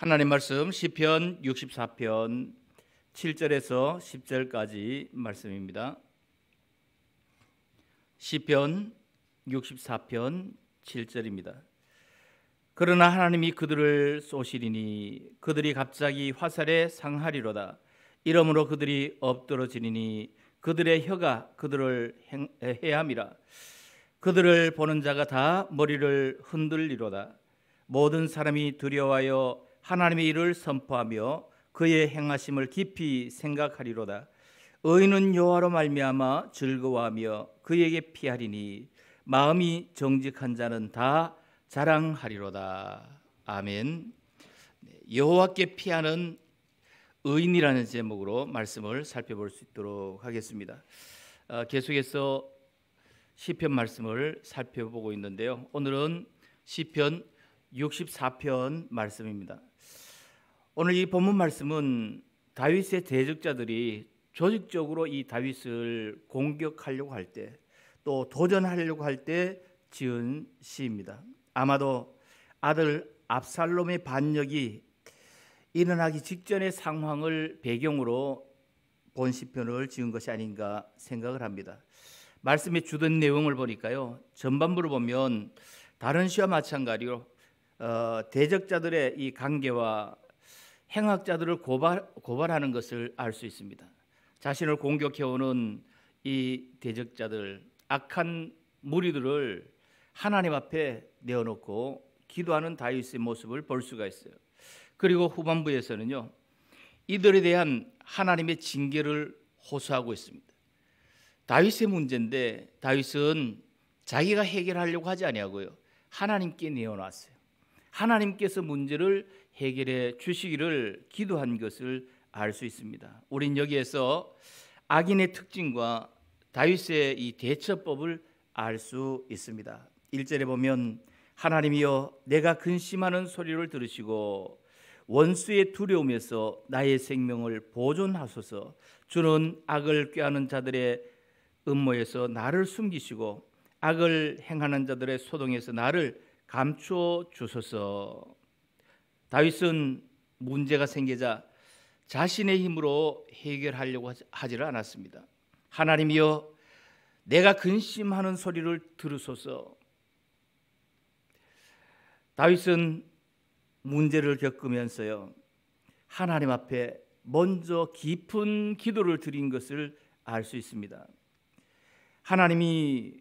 하나님 말씀 시편 64편 7절에서 10절까지 말씀입니다. 시편 64편 7절입니다. 그러나 하나님이 그들을 쏘시리니 그들이 갑자기 화살에 상하리로다. 이러므로 그들이 엎드러지리니 그들의 혀가 그들을 해함이라. 그들을 보는 자가 다 머리를 흔들리로다. 모든 사람이 두려워하여 하나님의 일을 선포하며 그의 행하심을 깊이 생각하리로다. 의인은 여호와로 말미암아 즐거워하며 그에게 피하리니 마음이 정직한 자는 다 자랑하리로다. 아멘. 네, 여호와께 피하는 의인이라는 제목으로 말씀을 살펴볼 수 있도록 하겠습니다. 어, 계속해서 시편 말씀을 살펴보고 있는데요. 오늘은 시편 64편 말씀입니다. 오늘 이 본문 말씀은 다윗의 대적자들이 조직적으로 이 다윗을 공격하려고 할 때 또 도전하려고 할 때 지은 시입니다. 아마도 아들 압살롬의 반역이 일어나기 직전의 상황을 배경으로 본 시편을 지은 것이 아닌가 생각을 합니다. 말씀의 주된 내용을 보니까요. 전반부를 보면 다른 시와 마찬가지로 어, 대적자들의 이 관계와 행악자들을 고발, 고발하는 것을 알 수 있습니다. 자신을 공격해오는 이 대적자들, 악한 무리들을 하나님 앞에 내어놓고 기도하는 다윗의 모습을 볼 수가 있어요. 그리고 후반부에서는요, 이들에 대한 하나님의 징계를 호소하고 있습니다. 다윗의 문제인데 다윗은 자기가 해결하려고 하지 아니하고요, 하나님께 내어놨어요. 하나님께서 문제를 해결해 주시기를 기도한 것을 알 수 있습니다. 우린 여기에서 악인의 특징과 다윗의 이 대처법을 알 수 있습니다. 1절에 보면 하나님이여 내가 근심하는 소리를 들으시고 원수의 두려움에서 나의 생명을 보존하소서 주는 악을 꾀하는 자들의 음모에서 나를 숨기시고 악을 행하는 자들의 소동에서 나를 감추어 주소서 다윗은 문제가 생기자 자신의 힘으로 해결하려고 하지를 않았습니다. 하나님이여 내가 근심하는 소리를 들으소서. 다윗은 문제를 겪으면서요. 하나님 앞에 먼저 깊은 기도를 드린 것을 알 수 있습니다. 하나님이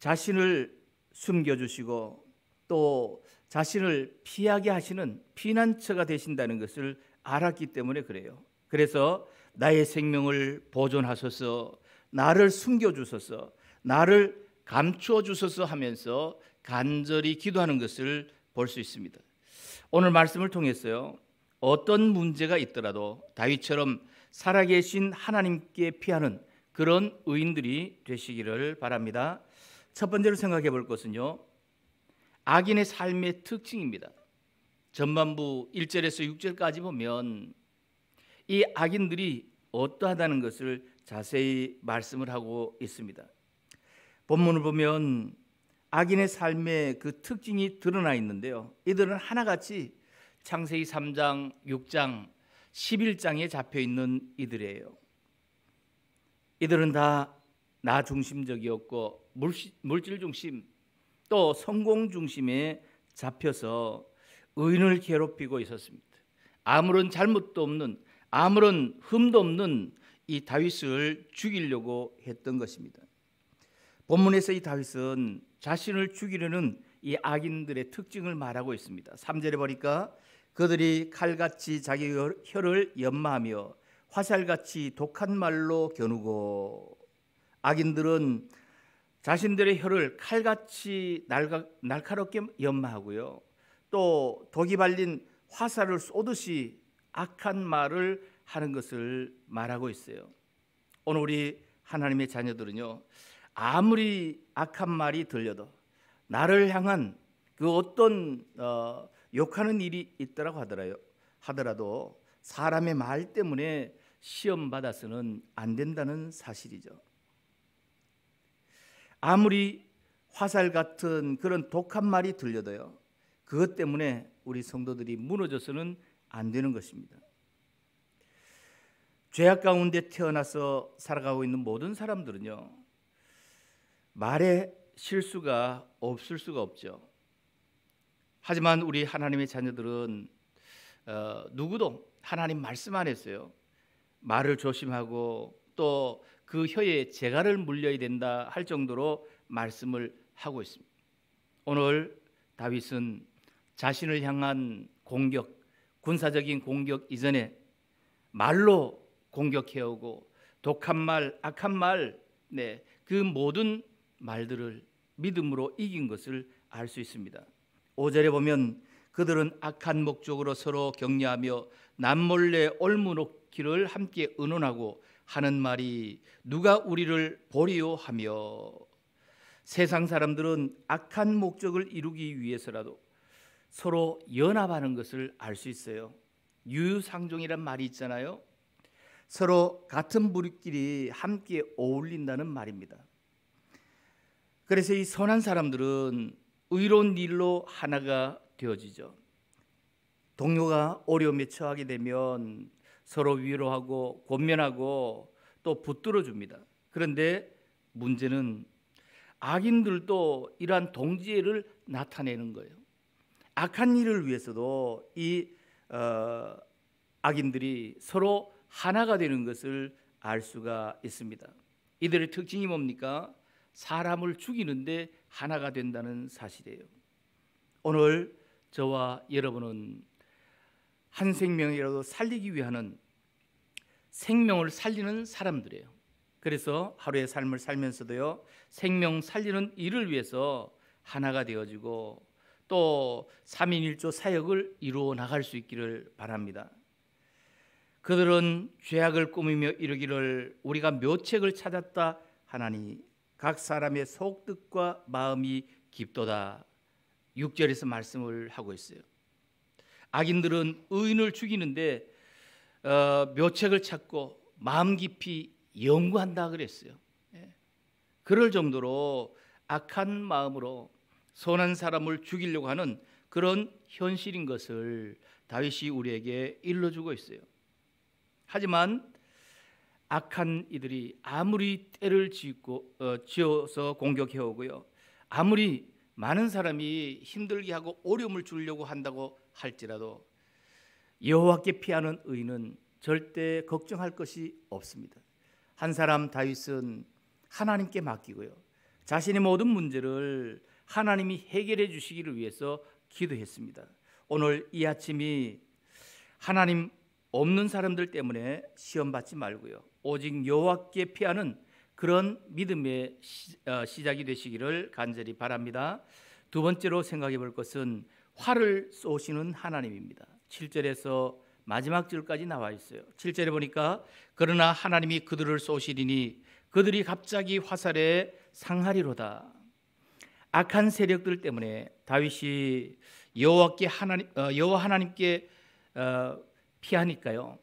자신을 숨겨 주시고 또 자신을 피하게 하시는 피난처가 되신다는 것을 알았기 때문에 그래요. 그래서 나의 생명을 보존하소서, 나를 숨겨주소서, 나를 감추어 주소서 하면서 간절히 기도하는 것을 볼 수 있습니다. 오늘 말씀을 통해서요. 어떤 문제가 있더라도 다윗처럼 살아계신 하나님께 피하는 그런 의인들이 되시기를 바랍니다. 첫 번째로 생각해 볼 것은요. 악인의 삶의 특징입니다. 전반부 1절에서 6절까지 보면 이 악인들이 어떠하다는 것을 자세히 말씀을 하고 있습니다. 본문을 보면 악인의 삶의 그 특징이 드러나 있는데요. 이들은 하나같이 창세기 3장, 6장, 11장에 잡혀 있는 이들이에요. 이들은 다나 중심적이었고 물질 중심, 또 성공 중심에 잡혀서 의인을 괴롭히고 있었습니다. 아무런 잘못도 없는 아무런 흠도 없는 이 다윗을 죽이려고 했던 것입니다. 본문에서 이 다윗은 자신을 죽이려는 이 악인들의 특징을 말하고 있습니다. 3절에 보니까 그들이 칼같이 자기 혀를 연마하며 화살같이 독한 말로 겨누고 악인들은 자신들의 혀를 칼같이 날카롭게 연마하고요. 또 독이 발린 화살을 쏘듯이 악한 말을 하는 것을 말하고 있어요. 오늘 우리 하나님의 자녀들은요. 아무리 악한 말이 들려도 나를 향한 그 어떤 어, 욕하는 일이 있더라고 하더라요. 하더라도 사람의 말 때문에 시험 받아서는 안 된다는 사실이죠. 아무리 화살 같은 그런 독한 말이 들려도요. 그것 때문에 우리 성도들이 무너져서는 안 되는 것입니다. 죄악 가운데 태어나서 살아가고 있는 모든 사람들은요. 말에 실수가 없을 수가 없죠. 하지만 우리 하나님의 자녀들은 어, 누구도 하나님 말씀 안에서요 말을 조심하고 또그 혀에 재갈을 물려야 된다 할 정도로 말씀을 하고 있습니다. 오늘 다윗은 자신을 향한 공격, 군사적인 공격 이전에 말로 공격해오고 독한 말, 악한 말, 네, 그 모든 말들을 믿음으로 이긴 것을 알 수 있습니다. 5절에 보면 그들은 악한 목적으로 서로 격려하며 남몰래 올무놓기를 함께 의논하고 하는 말이 누가 우리를 보리요 하며 세상 사람들은 악한 목적을 이루기 위해서라도 서로 연합하는 것을 알 수 있어요. 유유상종이란 말이 있잖아요. 서로 같은 무리끼리 함께 어울린다는 말입니다. 그래서 이 선한 사람들은 의로운 일로 하나가 되어지죠. 동료가 어려움에 처하게 되면 서로 위로하고 권면하고 또 붙들어 줍니다. 그런데 문제는 악인들도 이러한 동지애를 나타내는 거예요. 악한 일을 위해서도 이 어, 악인들이 서로 하나가 되는 것을 알 수가 있습니다. 이들의 특징이 뭡니까? 사람을 죽이는데 하나가 된다는 사실이에요. 오늘 저와 여러분은 한 생명이라도 살리기 위하는 생명을 살리는 사람들이에요. 그래서 하루의 삶을 살면서도요. 생명 살리는 일을 위해서 하나가 되어지고 또 3인 1조 사역을 이루어 나갈 수 있기를 바랍니다. 그들은 죄악을 꾸미며 이르기를 우리가 묘책을 찾았다 하나니 각 사람의 속뜻과 마음이 깊도다. 6절에서 말씀을 하고 있어요. 악인들은 의인을 죽이는데 어, 묘책을 찾고 마음 깊이 연구한다 그랬어요. 예. 그럴 정도로 악한 마음으로 선한 사람을 죽이려고 하는 그런 현실인 것을 다윗이 우리에게 일러주고 있어요. 하지만 악한 이들이 아무리 때를 짓고 어, 지어서 공격해 오고요. 아무리 많은 사람이 힘들게 하고 어려움을 주려고 한다고 할지라도 여호와께 피하는 의인은 절대 걱정할 것이 없습니다. 한 사람 다윗은 하나님께 맡기고요. 자신의 모든 문제를 하나님이 해결해 주시기를 위해서 기도했습니다. 오늘 이 아침이 하나님 없는 사람들 때문에 시험 받지 말고요. 오직 여호와께 피하는 그런 믿음의 어, 시작이 되시기를 간절히 바랍니다. 두 번째로 생각해 볼 것은 화를 쏘시는 하나님입니다. 7절에서 마지막 절까지 나와 있어요. 7절에 보니까 그러나 하나님이 그들을 쏘시리니 그들이 갑자기 화살에 상하리로다. 악한 세력들 때문에 다윗이 여호와께 하나님 어, 여호와 하나님께 어, 피하니까요.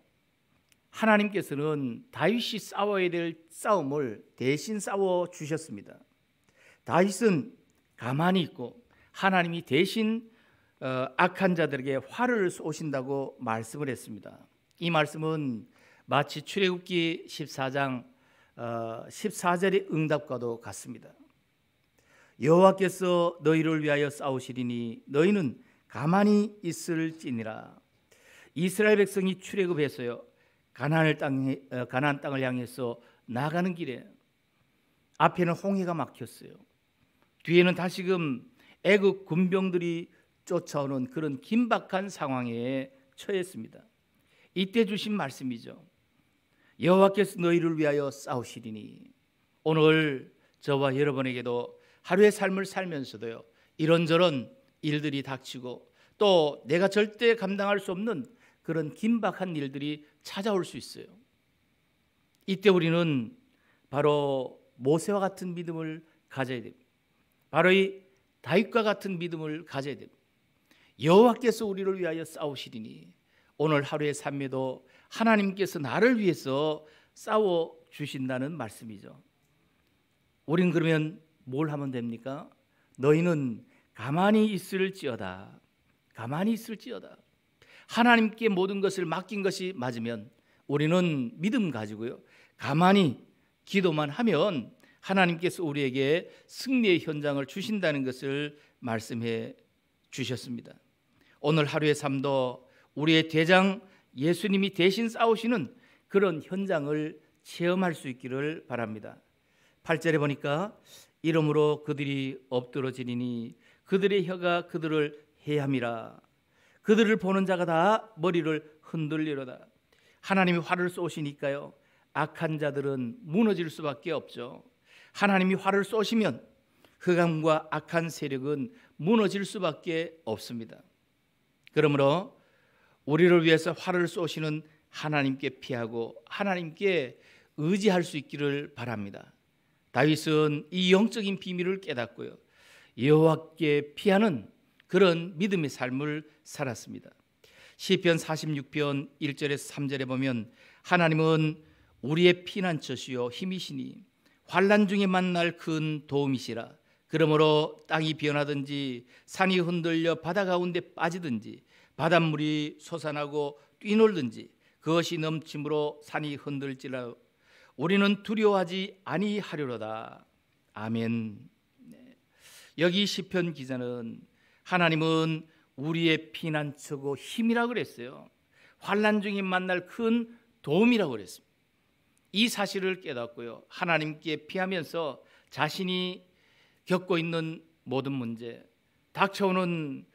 하나님께서는 다윗이 싸워야 될 싸움을 대신 싸워 주셨습니다. 다윗은 가만히 있고 하나님이 대신 어, 악한 자들에게 화를 쏘신다고 말씀을 했습니다. 이 말씀은 마치 출애굽기 14장 14절의 어, 응답과도 같습니다. 여호와께서 너희를 위하여 싸우시리니 너희는 가만히 있을지니라. 이스라엘 백성이 출애굽해서요 가나안 땅 어, 가나안 땅을 향해서 나가는 길에 앞에는 홍해가 막혔어요. 뒤에는 다시금 애굽 군병들이 쫓아오는 그런 긴박한 상황에 처했습니다. 이때 주신 말씀이죠. 여호와께서 너희를 위하여 싸우시리니 오늘 저와 여러분에게도 하루의 삶을 살면서도요 이런저런 일들이 닥치고 또 내가 절대 감당할 수 없는 그런 긴박한 일들이 찾아올 수 있어요. 이때 우리는 바로 모세와 같은 믿음을 가져야 됩니다. 바로 이 다윗과 같은 믿음을 가져야 됩니다. 여호와께서 우리를 위하여 싸우시리니 오늘 하루의 삶에도 하나님께서 나를 위해서 싸워 주신다는 말씀이죠. 우린 그러면 뭘 하면 됩니까? 너희는 가만히 있을지어다. 가만히 있을지어다. 하나님께 모든 것을 맡긴 것이 맞으면 우리는 믿음 가지고요. 가만히 기도만 하면 하나님께서 우리에게 승리의 현장을 주신다는 것을 말씀해 주셨습니다. 오늘 하루의 삶도 우리의 대장 예수님이 대신 싸우시는 그런 현장을 체험할 수 있기를 바랍니다. 8절에 보니까 이름으로 그들이 엎드러지니 그들의 혀가 그들을 해함이라 그들을 보는 자가 다 머리를 흔들리로다 하나님이 화를 쏘시니까요 악한 자들은 무너질 수밖에 없죠 하나님이 화를 쏘시면 흑암과 악한 세력은 무너질 수밖에 없습니다 그러므로 우리를 위해서 화를 쏘시는 하나님께 피하고 하나님께 의지할 수 있기를 바랍니다. 다윗은 이 영적인 비밀을 깨닫고요. 여호와께 피하는 그런 믿음의 삶을 살았습니다. 시편 46편 1절에서 3절에 보면 하나님은 우리의 피난처시요 힘이시니 환난 중에 만날 큰 도움이시라. 그러므로 땅이 변하든지 산이 흔들려 바다 가운데 빠지든지 바닷물이 솟아나고 뛰놀든지 그것이 넘침으로 산이 흔들지라 우리는 두려워하지 아니하리로다. 아멘. 네. 여기 시편 기자는 하나님은 우리의 피난처고 힘이라고 그랬어요. 환난 중에 만날 큰 도움이라고 그랬습니다. 이 사실을 깨닫고요. 하나님께 피하면서 자신이 겪고 있는 모든 문제, 닥쳐오는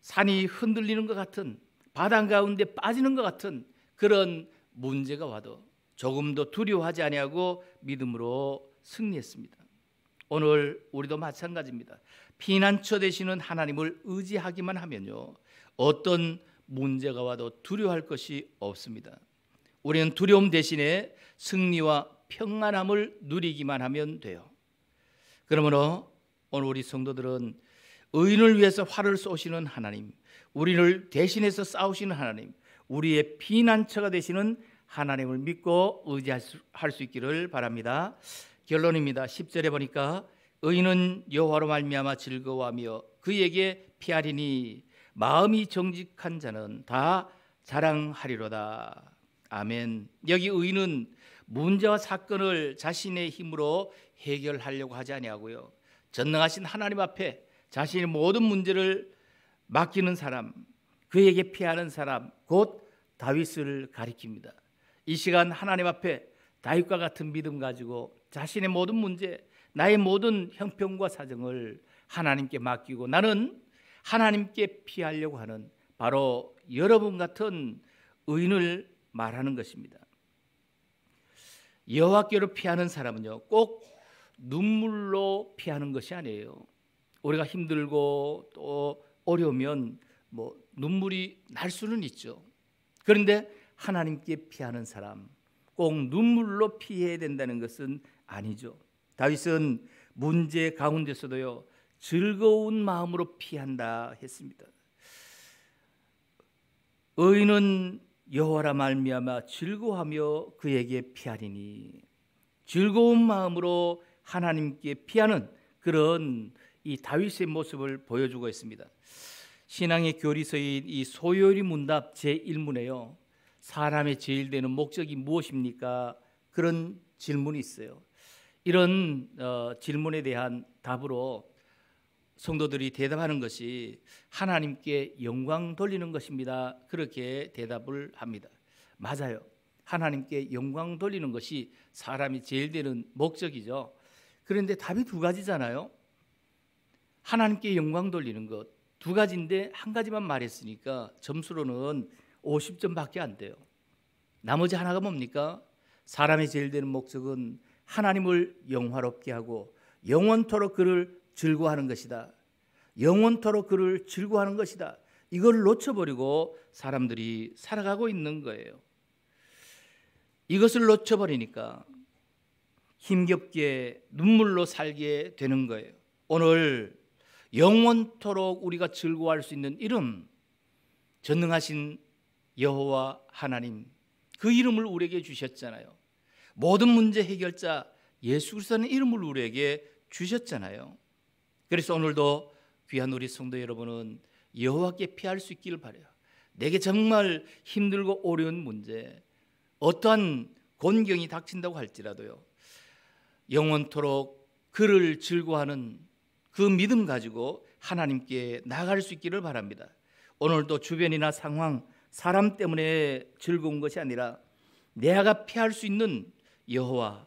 산이 흔들리는 것 같은 바닷 가운데 빠지는 것 같은 그런 문제가 와도 조금도 두려워하지 아니하고 믿음으로 승리했습니다. 오늘 우리도 마찬가지입니다. 피난처 되시는 하나님을 의지하기만 하면요. 어떤 문제가 와도 두려워할 것이 없습니다. 우리는 두려움 대신에 승리와 평안함을 누리기만 하면 돼요. 그러므로 오늘 우리 성도들은 의인을 위해서 화를 쏘시는 하나님, 우리를 대신해서 싸우시는 하나님, 우리의 피난처가 되시는 하나님을 믿고 의지할 수, 수 있기를 바랍니다. 결론입니다. 10절에 보니까 의인은 여호와로 말미암아 즐거워하며 그에게 피하리니 마음이 정직한 자는 다 자랑하리로다. 아멘. 여기 의인은 문제와 사건을 자신의 힘으로 해결하려고 하지 아니하고요. 전능하신 하나님 앞에 자신의 모든 문제를 맡기는 사람, 그에게 피하는 사람, 곧 다윗을 가리킵니다. 이 시간 하나님 앞에 다윗과 같은 믿음 가지고 자신의 모든 문제, 나의 모든 형편과 사정을 하나님께 맡기고 나는 하나님께 피하려고 하는 바로 여러분 같은 의인을 말하는 것입니다. 여호와께로 피하는 사람은요 꼭 눈물로 피하는 것이 아니에요. 우리가 힘들고 또 어려우면 뭐 눈물이 날 수는 있죠. 그런데 하나님께 피하는 사람 꼭 눈물로 피해야 된다는 것은 아니죠. 다윗은 문제 가운데서도요 즐거운 마음으로 피한다 했습니다. 의인은 여호와라 말미암아 즐거하며 그에게 피하리니 즐거운 마음으로 하나님께 피하는 그런 이 다윗의 모습을 보여주고 있습니다. 신앙의 교리서인 이 소요리 문답 제1문에요. 사람의 제일 되는 목적이 무엇입니까? 그런 질문이 있어요. 이런 어, 질문에 대한 답으로 성도들이 대답하는 것이 하나님께 영광 돌리는 것입니다. 그렇게 대답을 합니다. 맞아요. 하나님께 영광 돌리는 것이 사람이 제일 되는 목적이죠. 그런데 답이 두 가지잖아요. 하나님께 영광 돌리는 것 두 가지인데 한 가지만 말했으니까 점수로는 50점밖에 안 돼요. 나머지 하나가 뭡니까? 사람의 제일 되는 목적은 하나님을 영화롭게 하고 영원토록 그를 즐거워하는 것이다. 영원토록 그를 즐거워하는 것이다. 이걸 놓쳐버리고 사람들이 살아가고 있는 거예요. 이것을 놓쳐버리니까 힘겹게 눈물로 살게 되는 거예요. 오늘 영원토록 우리가 즐거워할 수 있는 이름 전능하신 여호와 하나님 그 이름을 우리에게 주셨잖아요. 모든 문제 해결자 예수 그리스도는 이름을 우리에게 주셨잖아요. 그래서 오늘도 귀한 우리 성도 여러분은 여호와께 피할 수 있기를 바래요. 내게 정말 힘들고 어려운 문제, 어떠한 곤경이 닥친다고 할지라도요. 영원토록 그를 즐거워하는 그 믿음 가지고 하나님께 나아갈 수 있기를 바랍니다. 오늘도 주변이나 상황, 사람 때문에 즐거운 것이 아니라 내가 피할 수 있는 여호와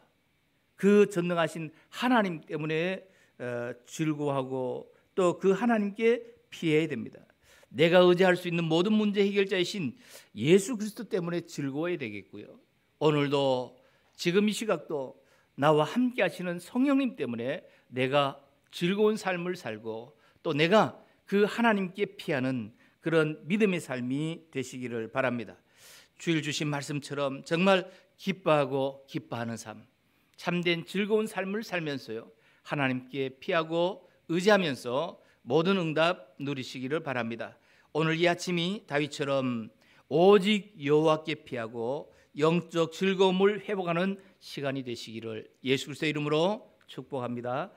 그 전능하신 하나님 때문에 어, 즐거워하고 또 그 하나님께 피해야 됩니다. 내가 의지할 수 있는 모든 문제 해결자이신 예수 그리스도 때문에 즐거워야 되겠고요. 오늘도 지금 이 시각도 나와 함께 하시는 성령님 때문에 내가 즐거운 삶을 살고 또 내가 그 하나님께 피하는 그런 믿음의 삶이 되시기를 바랍니다. 주일 주신 말씀처럼 정말 기뻐하고 기뻐하는 삶, 참된 즐거운 삶을 살면서요. 하나님께 피하고 의지하면서 모든 응답 누리시기를 바랍니다. 오늘 이 아침이 다윗처럼 오직 여호와께 피하고 영적 즐거움을 회복하는 시간이 되시기를 예수 그리스도의 이름으로 축복합니다.